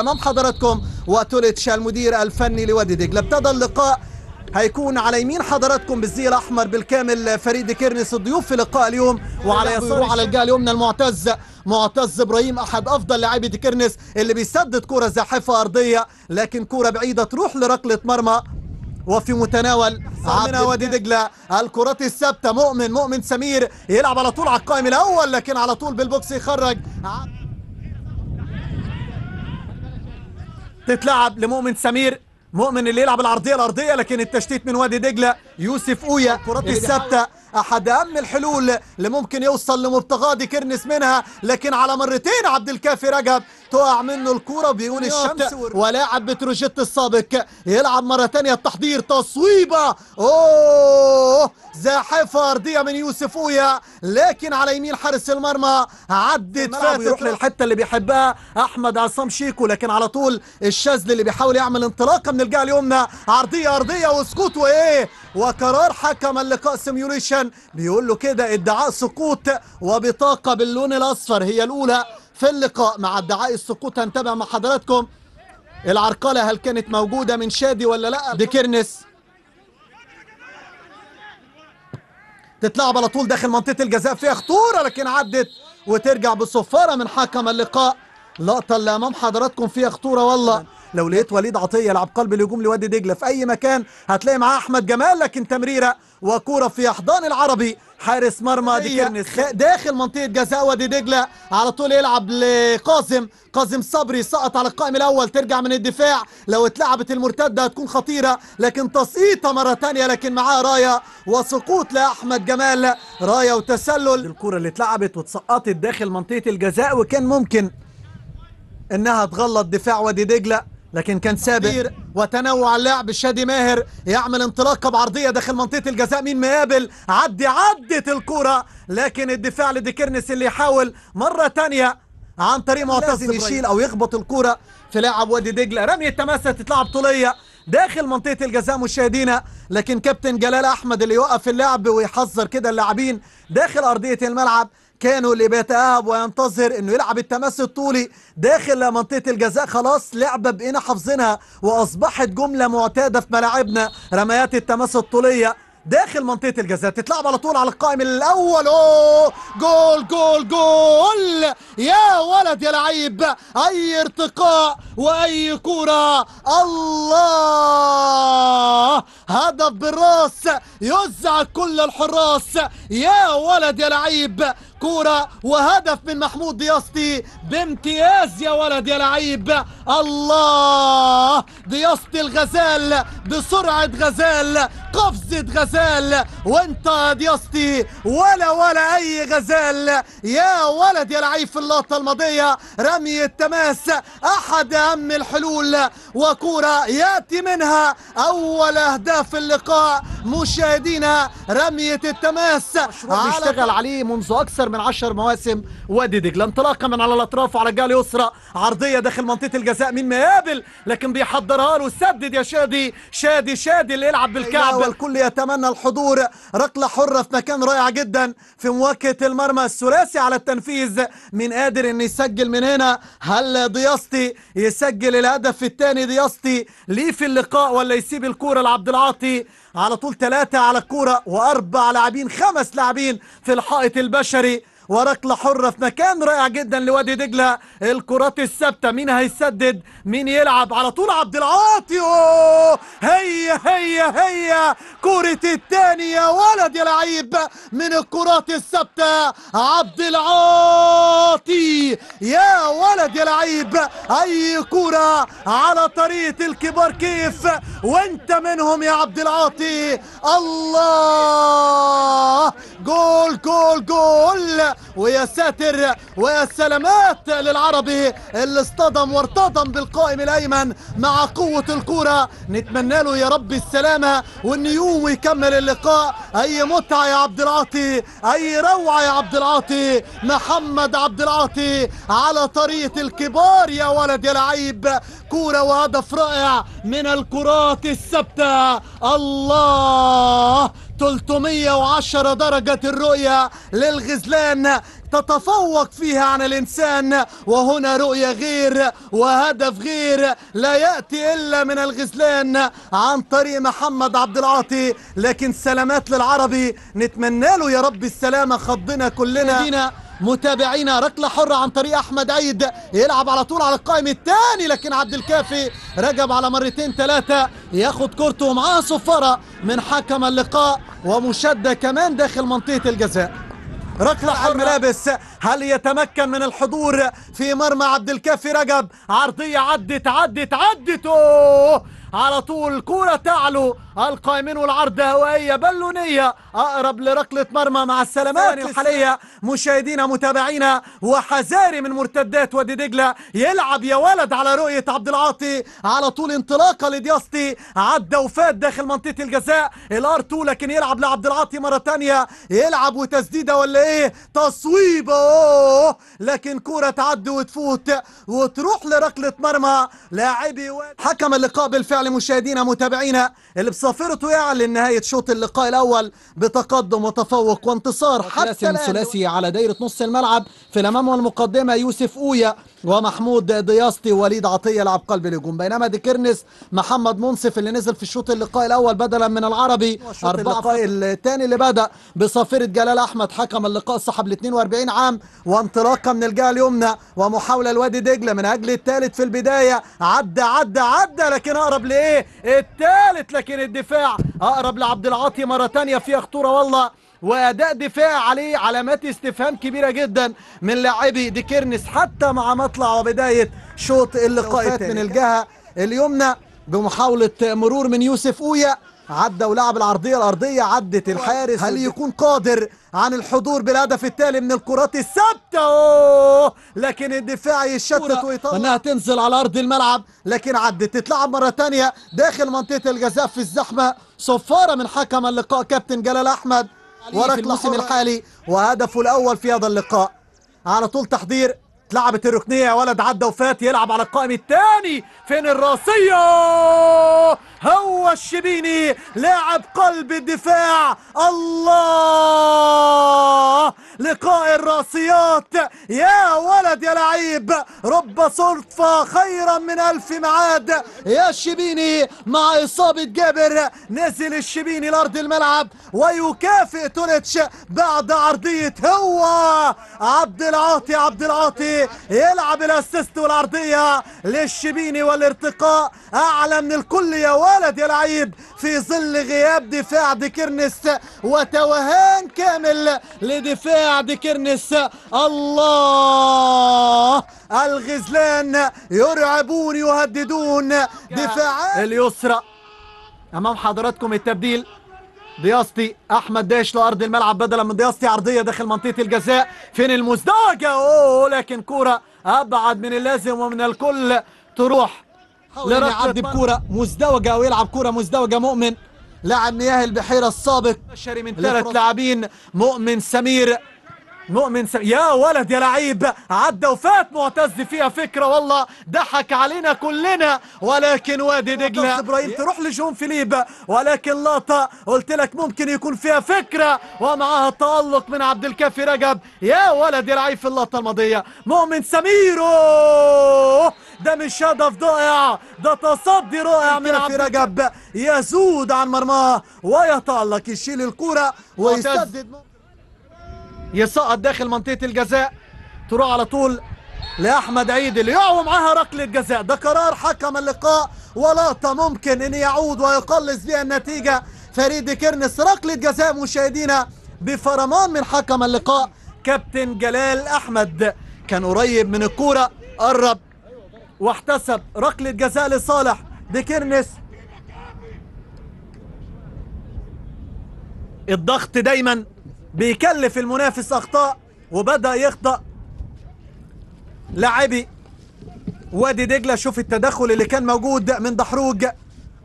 أمام حضراتكم وتوليتش المدير الفني لوادي دجلة ابتدى اللقاء هيكون على يمين حضراتكم بالزي الاحمر بالكامل فريد كيرنس الضيوف في لقاء اليوم وعلى يساره على الجهه اليمنى المعتز معتز ابراهيم احد افضل لاعبي كيرنس اللي بيسدد كوره زاحفه ارضيه لكن كوره بعيده تروح لركله مرمى وفي متناول عمنا وادي دجله الكرات الثابته مؤمن مؤمن سمير يلعب على طول على القائم الاول لكن على طول بالبوكس يخرج تتلعب لمؤمن سمير مؤمن اللي يلعب العرضية الأرضية لكن التشتيت من وادي دجلة يوسف أويا كرات الثابتة أحد أهم الحلول اللي ممكن يوصل لمبتغاه دي كرنس منها لكن على مرتين عبد الكافي رجب تقع منه الكوره بيقول الشمس ولاعب بتروجيت السابق يلعب مرة ثانيه التحضير تصويبة أوه زاحفة أرضية من يوسف أويا لكن على يمين حارس المرمى عدت فاتت يروح للحتة اللي بيحبها أحمد عصام شيكو لكن على طول الشاذلي اللي بيحاول يعمل انطلاقة من الجهة اليمنى عرضية أرضية وسكوت وإيه و وقرار حكم اللقاء سيميوليشن بيقول له كده ادعاء سقوط وبطاقه باللون الاصفر هي الاولى في اللقاء مع ادعاء السقوط هنتابع مع حضراتكم العرقله هل كانت موجوده من شادي ولا لا كيرنس تتلعب على طول داخل منطقه الجزاء فيها خطوره لكن عدت وترجع بصفاره من حكم اللقاء لقطه اللي امام حضراتكم فيها خطوره والله لو لقيت وليد عطيه يلعب قلب الهجوم لوادي دجله في اي مكان هتلاقي معاه احمد جمال لكن تمريره وكوره في احضان العربي حارس مرمى دي أيوة. كيرنس داخل منطقه جزاء وادي دجله على طول يلعب لقاسم قاسم صبري سقط على القائم الاول ترجع من الدفاع لو اتلعبت المرتده هتكون خطيره لكن تسقيطه مره ثانيه لكن معاه رايه وسقوط لاحمد جمال رايه وتسلل الكوره اللي اتلعبت واتسقطت داخل منطقه الجزاء وكان ممكن انها تغلط دفاع وادي دجله لكن كان سابق وتنوع اللعب الشادي ماهر يعمل انطلاقه بعرضيه داخل منطقه الجزاء مين مقابل عدي عدت الكره لكن الدفاع لديكيرنس اللي يحاول مره ثانيه عن طريق معتز يشيل او يخبط الكره في لاعب وادي دجله رميه تماسه تتلعب طوليه داخل منطقة الجزاء مشاهدينا لكن كابتن جلال أحمد اللي يوقف اللعب ويحذر كده اللاعبين داخل أرضية الملعب كانوا اللي بيتأهب وينتظر انه يلعب التماس الطولي داخل منطقة الجزاء خلاص لعبة بقينا حافظينها واصبحت جملة معتادة في ملاعبنا رميات التماس الطولية داخل منطقه الجزاء تتلعب على طول على القائم الاول اوه جول جول جول يا ولد يا لعيب اي ارتقاء واي كوره الله هدف بالراس يزعج كل الحراس يا ولد يا لعيب كورة وهدف من محمود دياستي بامتياز يا ولد يا لعيب الله دياستي الغزال بسرعة غزال قفزة غزال وانت يا دياستي ولا ولا اي غزال يا ولد يا لعيب في اللقطة الماضية رمي التماس احد اهم الحلول وكورة ياتي منها اول اهداف اللقاء مشاهدينا رمية التماس على بيشتغل عليه منذ اكثر من من عشر مواسم وادي دجلة انطلاقة من على الأطراف وعلى الجهة اليسرى عرضية داخل منطقة الجزاء مين مقابل لكن بيحضرها له سدد يا شادي شادي شادي اللي يلعب بالكعب أيوة، والكل يتمنى الحضور ركلة حرة في مكان رائع جدا في مواجهة المرمى الثلاثي على التنفيذ من قادر ان يسجل من هنا هل ضياستي يسجل الهدف الثاني ضياستي ليه في اللقاء ولا يسيب الكورة لعبد العاطي على طول ثلاثة على الكورة وأربع لاعبين خمس لاعبين في الحائط البشري وركلة حرة في مكان رائع جدا لوادي دجلة الكرات الثابتة مين هيسدد مين يلعب على طول عبد العاطي هي هي هي كرة الثانية ولد يا لعيب من الكرات الثابتة عبد العاطي يا ولد يا لعيب اي كرة على طريقة الكبار كيف وانت منهم يا عبد العاطي الله جول جول جول ويا ساتر ويا سلامات للعربي اللي اصطدم وارتضم بالقائم الايمن مع قوة الكرة نتمنى له يا رب السلامة وان يوم يكمل اللقاء اي متعة يا عبد العاطي اي روعة يا عبد العاطي محمد عبد العاطي على طريقة الكبار يا ولد يا لعيب كورة وهدف رائع من الكرات الثابتة الله 310 درجة الرؤية للغزلان تتفوق فيها عن الإنسان وهنا رؤية غير وهدف غير لا يأتي إلا من الغزلان عن طريق محمد عبد العاطي لكن سلامات للعربي نتمنى له يا رب السلامة خضنا كلنا متابعينا ركله حره عن طريق احمد عيد يلعب على طول على القائم الثاني لكن عبد الكافي رجب على مرتين ثلاثه ياخد كورته ومعاه صفاره من حكم اللقاء ومشاده كمان داخل منطقه الجزاء ركلة الملابس هل يتمكن من الحضور في مرمى عبد الكافي رجب عرضية عدت عدت عدت أوه على طول كرة تعلو القائمين والعرض هوائية بالونية أقرب لركلة مرمى مع السلامات الحالية مشاهدينا متابعينا وحذاري من مرتدات وادي دجلة يلعب يا ولد على رؤية عبد العاطي على طول انطلاقة لدياستي عدى وفات داخل منطقة الجزاء الار تو لكن يلعب لعبد العاطي مرة تانية يلعب وتسديدة ولا ايه تصويبة أوه. لكن كرة تعدي وتفوت وتروح لركلة مرمى لاعبي حكم اللقاء بالفعل لمشاهدينا متابعينا اللي بصافرته يعلن نهاية شوط اللقاء الأول بتقدم وتفوق وانتصار حتى الآن على دايرة نص الملعب في الأمام والمقدمة يوسف أويا ومحمود دياستي ووليد عطيه لعب قلب الهجوم بينما ديكيرنس محمد منصف اللي نزل في الشوط اللقاء الاول بدلا من العربي اربعه الثاني اللي بدا بصفيره جلال احمد حكم اللقاء صاحب ال 42 عام وانطلاقه من الجهه اليمنى ومحاوله لوادي دجله من اجل الثالث في البدايه عدى عدى عدى لكن اقرب لايه الثالث لكن الدفاع اقرب لعبد العاطي مره ثانيه فيها خطوره والله واداء دفاع عليه علامات استفهام كبيره جدا من لاعبي دي كيرنس حتى مع مطلع وبدايه شوط اللقاء من الجهه اليمنى بمحاوله مرور من يوسف اويا عدى ولعب العرضيه الارضيه عدت الحارس هل يكون قادر عن الحضور بالهدف التالي من الكرات الثابته لكن الدفاع يشتت ويطلع انها تنزل على ارض الملعب لكن عدت تتلعب مره ثانيه داخل منطقه الجزاء في الزحمه صفاره من حكم اللقاء كابتن جلال احمد وراك الموسم الحالي وهدفه الأول في هذا اللقاء على طول تحضير اتلعبت الركنية ولد عدى وفات يلعب على القائم الثاني فين الراسية هو الشبيني لاعب قلب الدفاع الله لقاء الراسيات يا ولد يا لعيب رب صدفة خيرا من ألف معاد يا الشبيني مع إصابة جابر نزل الشبيني لأرض الملعب ويكافئ تونيتش بعد عرضية هو عبد العاطي عبد العاطي يلعب الأسيست والعرضية للشبيني والارتقاء أعلى من الكل يا ولد اتعادلت يا لعيب في ظل غياب دفاع ديكيرنس وتوهان كامل لدفاع ديكيرنس الله الغزلان يرعبون يهددون دفاعات اليسرى امام حضراتكم التبديل دياستي احمد داش لارض الملعب بدلا من دياستي عرضيه داخل منطقه الجزاء فين المزدوجه اوه لكن كوره ابعد من اللازم ومن الكل تروح يعدي بكوره مزدوجه ويلعب كوره مزدوجه مؤمن لاعب مياه البحيره السابق شري من ثلاث لاعبين مؤمن سمير مؤمن سمير يا ولد يا لعيب عدى وفات معتز فيها فكره والله ضحك علينا كلنا ولكن وادي دجله ابراهيم إيه؟ تروح لجون فيليب ولكن لقطه قلت لك ممكن يكون فيها فكره ومعاها تالق من عبد الكافي رجب يا ولد يا لعيب في اللقطه الماضيه مؤمن سمير ده مش هدف ضائع ده تصدي رائع من عبد رجب يزود عن مرماه ويتألق يشيل الكوره ويسدد يسقط داخل منطقة الجزاء تروح على طول لاحمد عيد اللي يقع معاها ركله جزاء ده قرار حكم اللقاء ولقطه ممكن ان يعود ويقلص بها النتيجه فريد كيرنس ركله جزاء مشاهدينا بفرمان من حكم اللقاء كابتن جلال احمد كان قريب من الكوره قرب واحتسب ركلة جزاء لصالح بكرنس الضغط دايما بيكلف المنافس اخطاء وبدأ يخطأ لاعبي وادي دجلة شوف التدخل اللي كان موجود من دحروج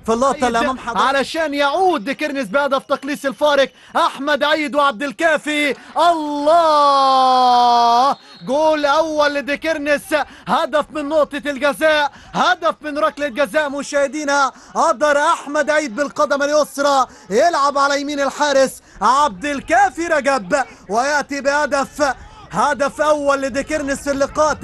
في اللقطه طيب، اللي امام حضرتك علشان يعود كيرنس بهدف تقليص الفارق احمد عيد وعبد الكافي الله جول اول لديكيرنس هدف من نقطة الجزاء هدف من ركلة جزاء مشاهدينا قدر احمد عيد بالقدم اليسرى يلعب على يمين الحارس عبد الكافي رجب وياتي بهدف هدف اول لديكيرنس في اللقاء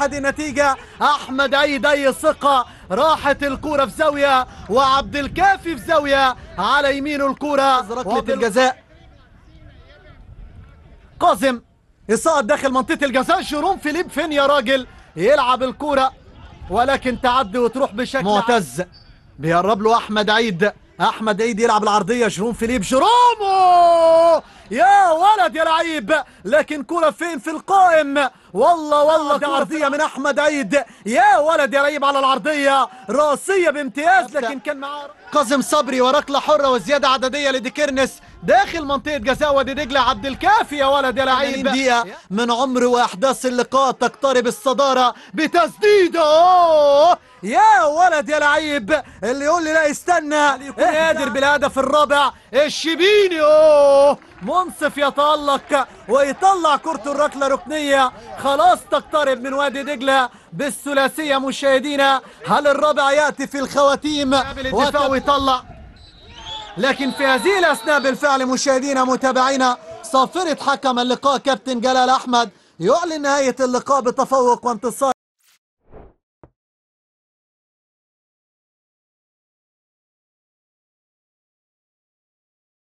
3-1 النتيجه احمد عيد اي ثقه راحت الكوره في زاويه وعبد الكافي في زاويه على يمينه الكوره ركله الجزاء قاسم يسقط داخل منطقه الجزاء جيروم فيليب فين يا راجل يلعب الكوره ولكن تعدي وتروح بشكل معتز بيقرب له احمد عيد احمد عيد يلعب العرضيه جيروم فيليب جيروم يا ولد يا لعيب لكن كوره فين في القائم والله والله دي عرضية من أحمد عيد يا ولد يا ريب على العرضية راسية بامتياز لكن كان معاه كاظم صبري وركلة حرة وزيادة عددية لديكيرنس داخل منطقة جزاء وادي دجلة عبد الكافي يا ولد يا لعيب دقيقة من عمر وأحداث اللقاء تقترب الصدارة بتسديدة يا ولد يا لعيب اللي يقول لي لا استنى إيه، قادر بالهدف الرابع الشبيني منصف يتألق ويطلع كرة الركلة ركنية خلاص تقترب من وادي دجلة بالثلاثية مشاهدينا هل الرابع يأتي في الخواتيم الدفاع ويطلع لكن في هذه الأثناء بالفعل مشاهدينا متابعينا صافرة حكم اللقاء كابتن جلال أحمد يعلن نهاية اللقاء بتفوق وانتصار